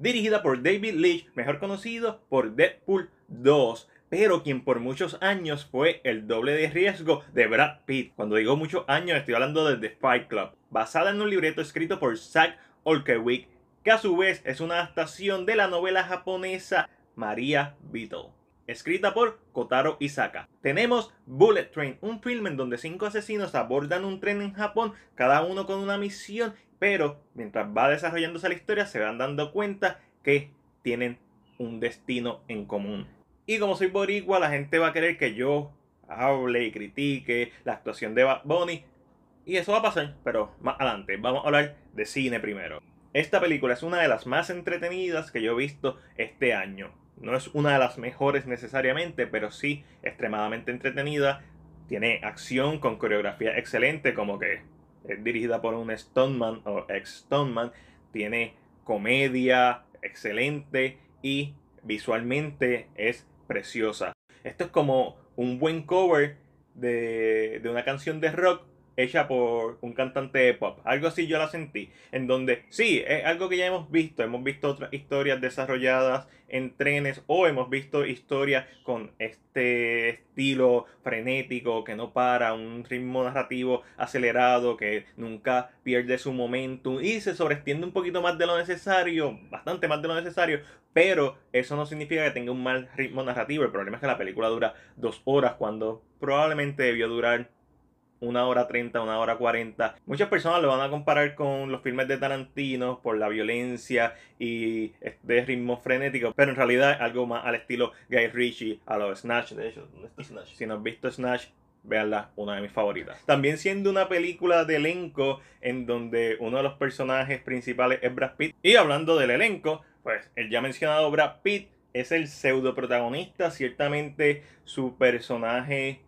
dirigida por David Leitch, mejor conocido por Deadpool 2, pero quien por muchos años fue el doble de riesgo de Brad Pitt. Cuando digo muchos años estoy hablando de The Fight Club, basada en un libreto escrito por Zack Olkewick, que a su vez es una adaptación de la novela japonesa Maria Beetle escrita por Kotaro Isaka. Tenemos Bullet Train, un film en donde cinco asesinos abordan un tren en Japón, cada uno con una misión pero mientras va desarrollándose la historia, se van dando cuenta que tienen un destino en común. Y como soy boricua, la gente va a querer que yo hable y critique la actuación de Bad Bunny. Y eso va a pasar, pero más adelante. Vamos a hablar de cine primero. Esta película es una de las más entretenidas que yo he visto este año. No es una de las mejores necesariamente, pero sí extremadamente entretenida. Tiene acción con coreografía excelente, como que es dirigida por un Stoneman o ex Stoneman, tiene comedia excelente y visualmente es preciosa. Esto es como un buen cover de, de una canción de rock hecha por un cantante de pop. Algo así yo la sentí. En donde sí, es algo que ya hemos visto. Hemos visto otras historias desarrolladas en trenes o hemos visto historias con este estilo frenético que no para, un ritmo narrativo acelerado que nunca pierde su momentum y se sobreestiende un poquito más de lo necesario, bastante más de lo necesario, pero eso no significa que tenga un mal ritmo narrativo. El problema es que la película dura dos horas cuando probablemente debió durar una hora 30, una hora 40. Muchas personas lo van a comparar con los filmes de Tarantino por la violencia y este ritmo frenético, pero en realidad algo más al estilo Guy Ritchie, a lo Snatch. De hecho, Snatch? Si no has visto Snatch, véanla. una de mis favoritas. También siendo una película de elenco en donde uno de los personajes principales es Brad Pitt. Y hablando del elenco, pues el ya mencionado Brad Pitt es el pseudo protagonista. Ciertamente su personaje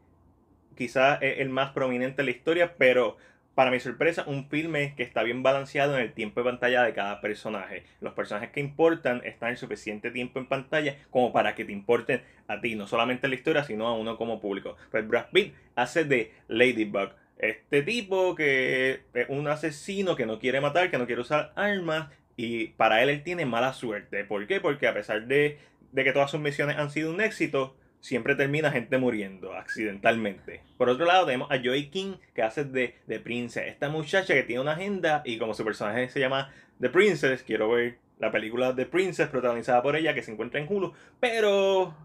quizás es el más prominente de la historia, pero para mi sorpresa, un filme que está bien balanceado en el tiempo de pantalla de cada personaje. Los personajes que importan están el suficiente tiempo en pantalla como para que te importen a ti, no solamente la historia, sino a uno como público. Pues Brad Pitt hace de Ladybug. Este tipo que es un asesino que no quiere matar, que no quiere usar armas, y para él él tiene mala suerte. ¿Por qué? Porque a pesar de, de que todas sus misiones han sido un éxito, siempre termina gente muriendo accidentalmente. Por otro lado, tenemos a Joy King, que hace de, de Princess. Esta muchacha que tiene una agenda y como su personaje se llama The Princess, quiero ver la película The Princess protagonizada por ella que se encuentra en Hulu, pero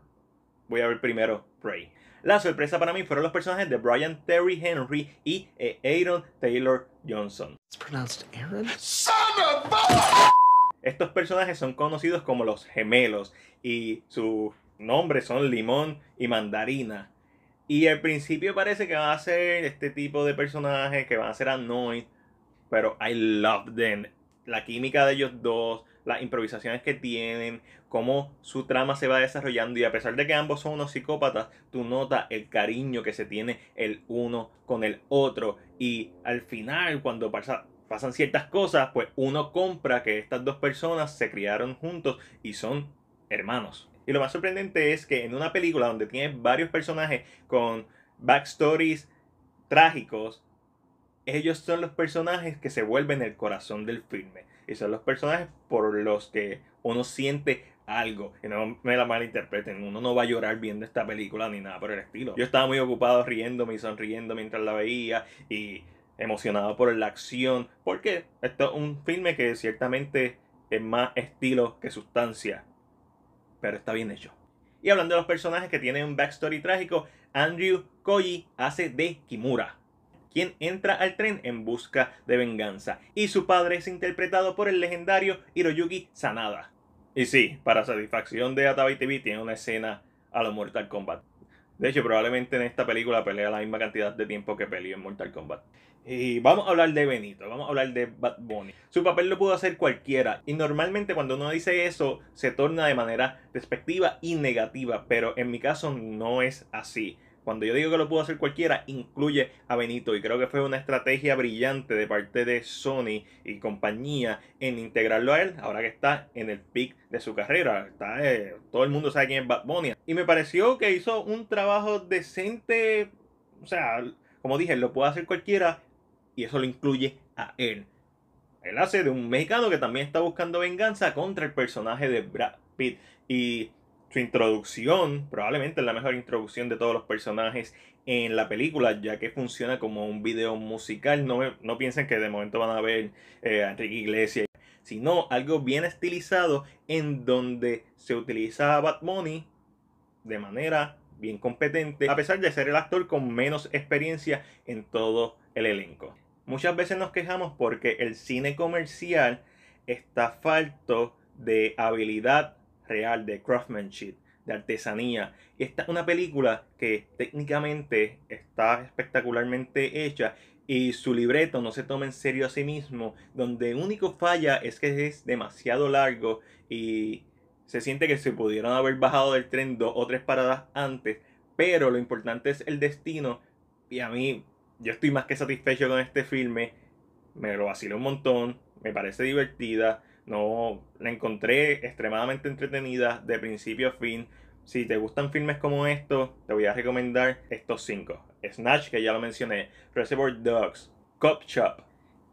voy a ver primero Prey. La sorpresa para mí fueron los personajes de Brian Terry Henry y eh, Aaron Taylor Johnson. Estos personajes son conocidos como los gemelos y su nombres son Limón y Mandarina. Y al principio parece que van a ser este tipo de personajes que van a ser annoying, pero I love them. La química de ellos dos, las improvisaciones que tienen, cómo su trama se va desarrollando y a pesar de que ambos son unos psicópatas, tú notas el cariño que se tiene el uno con el otro y al final cuando pasan ciertas cosas, pues uno compra que estas dos personas se criaron juntos y son hermanos. Y lo más sorprendente es que en una película donde tienes varios personajes con backstories trágicos, ellos son los personajes que se vuelven el corazón del filme. Y son los personajes por los que uno siente algo. Y no me la malinterpreten, uno no va a llorar viendo esta película ni nada por el estilo. Yo estaba muy ocupado riéndome y sonriendo mientras la veía y emocionado por la acción. Porque esto es un filme que ciertamente es más estilo que sustancia pero está bien hecho. Y hablando de los personajes que tienen un backstory trágico, Andrew Koji hace de Kimura, quien entra al tren en busca de venganza, y su padre es interpretado por el legendario Hiroyuki Sanada. Y sí, para satisfacción de Atabai TV tiene una escena a lo Mortal Kombat. De hecho, probablemente en esta película pelea la misma cantidad de tiempo que peleó en Mortal Kombat. Y vamos a hablar de Benito, vamos a hablar de Bad Bunny. Su papel lo pudo hacer cualquiera. Y normalmente cuando uno dice eso, se torna de manera despectiva y negativa. Pero en mi caso no es así. Cuando yo digo que lo pudo hacer cualquiera, incluye a Benito. Y creo que fue una estrategia brillante de parte de Sony y compañía en integrarlo a él, ahora que está en el pic de su carrera. Eh, todo el mundo sabe quién es Bad Bunny. Y me pareció que hizo un trabajo decente. O sea, como dije, lo puede hacer cualquiera y eso lo incluye a él. Él hace de un mexicano que también está buscando venganza contra el personaje de Brad Pitt. Y su introducción probablemente es la mejor introducción de todos los personajes en la película, ya que funciona como un video musical. No, no piensen que de momento van a ver eh, a Enrique Iglesias, sino algo bien estilizado en donde se utiliza a Bad Money de manera bien competente, a pesar de ser el actor con menos experiencia en todo el elenco. Muchas veces nos quejamos porque el cine comercial está falto de habilidad real, de craftsmanship, de artesanía. y Esta es una película que técnicamente está espectacularmente hecha y su libreto no se toma en serio a sí mismo, donde único falla es que es demasiado largo y se siente que se pudieron haber bajado del tren dos o tres paradas antes, pero lo importante es el destino y a mí yo estoy más que satisfecho con este filme, me lo vacilo un montón, me parece divertida, no, la encontré extremadamente entretenida de principio a fin. Si te gustan filmes como estos, te voy a recomendar estos cinco. Snatch, que ya lo mencioné, Reservoir Dogs, Cop Shop,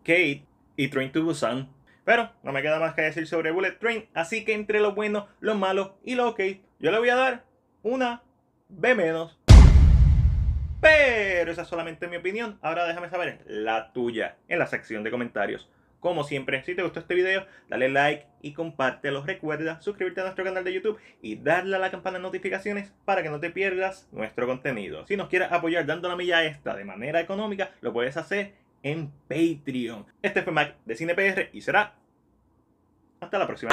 Kate y Train to Busan. Pero no me queda más que decir sobre Bullet Train, así que entre lo bueno, lo malo y lo ok, yo le voy a dar una B menos. Pero esa es solamente mi opinión. Ahora déjame saber la tuya en la sección de comentarios. Como siempre, si te gustó este video, dale like y compártelo. Recuerda suscribirte a nuestro canal de YouTube y darle a la campana de notificaciones para que no te pierdas nuestro contenido. Si nos quieres apoyar dando la milla esta, de manera económica, lo puedes hacer en Patreon. Este fue Mac de CinePR y será hasta la próxima.